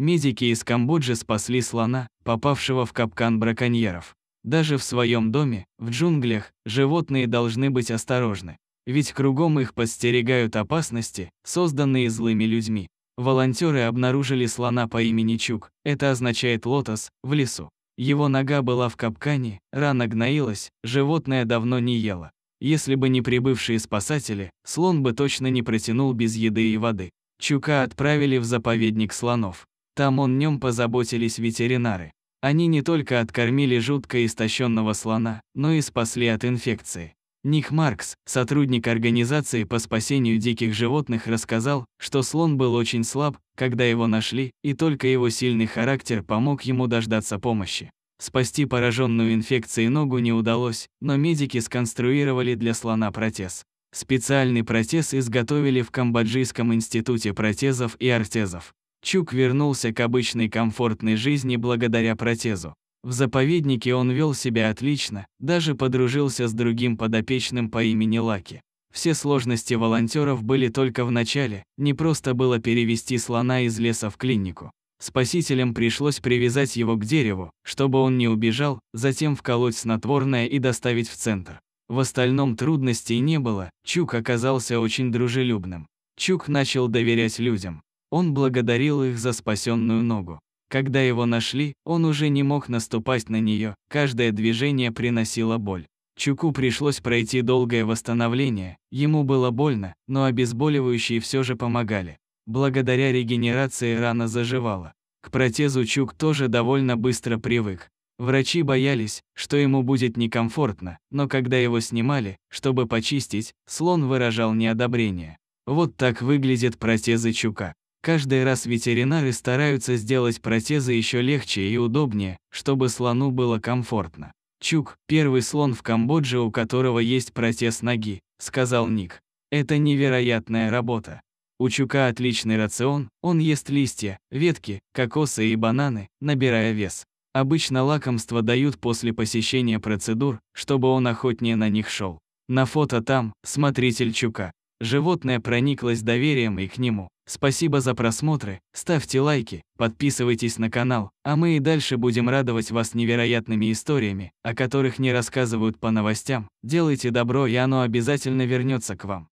Медики из Камбоджи спасли слона, попавшего в капкан браконьеров. Даже в своем доме, в джунглях, животные должны быть осторожны. Ведь кругом их подстерегают опасности, созданные злыми людьми. Волонтеры обнаружили слона по имени Чук, это означает лотос, в лесу. Его нога была в капкане, рана гноилась, животное давно не ело. Если бы не прибывшие спасатели, слон бы точно не протянул без еды и воды. Чука отправили в заповедник слонов. Там он нем позаботились ветеринары. Они не только откормили жутко истощенного слона, но и спасли от инфекции. Ник Маркс, сотрудник организации по спасению диких животных, рассказал, что слон был очень слаб, когда его нашли, и только его сильный характер помог ему дождаться помощи. Спасти пораженную инфекцией ногу не удалось, но медики сконструировали для слона протез. Специальный протез изготовили в Камбоджийском институте протезов и артезов. Чук вернулся к обычной комфортной жизни благодаря протезу. В заповеднике он вел себя отлично, даже подружился с другим подопечным по имени Лаки. Все сложности волонтеров были только в начале, не просто было перевести слона из леса в клинику. Спасителям пришлось привязать его к дереву, чтобы он не убежал, затем вколоть снотворное и доставить в центр. В остальном трудностей не было, Чук оказался очень дружелюбным. Чук начал доверять людям. Он благодарил их за спасенную ногу. Когда его нашли, он уже не мог наступать на нее, каждое движение приносило боль. Чуку пришлось пройти долгое восстановление, ему было больно, но обезболивающие все же помогали. Благодаря регенерации рана заживала. К протезу Чук тоже довольно быстро привык. Врачи боялись, что ему будет некомфортно, но когда его снимали, чтобы почистить, слон выражал неодобрение. Вот так выглядят протезы Чука. Каждый раз ветеринары стараются сделать протезы еще легче и удобнее, чтобы слону было комфортно. «Чук – первый слон в Камбодже, у которого есть протез ноги», – сказал Ник. «Это невероятная работа. У Чука отличный рацион, он ест листья, ветки, кокосы и бананы, набирая вес. Обычно лакомства дают после посещения процедур, чтобы он охотнее на них шел. На фото там – смотритель Чука. Животное прониклось доверием и к нему. Спасибо за просмотры, ставьте лайки, подписывайтесь на канал, а мы и дальше будем радовать вас невероятными историями, о которых не рассказывают по новостям. Делайте добро, и оно обязательно вернется к вам.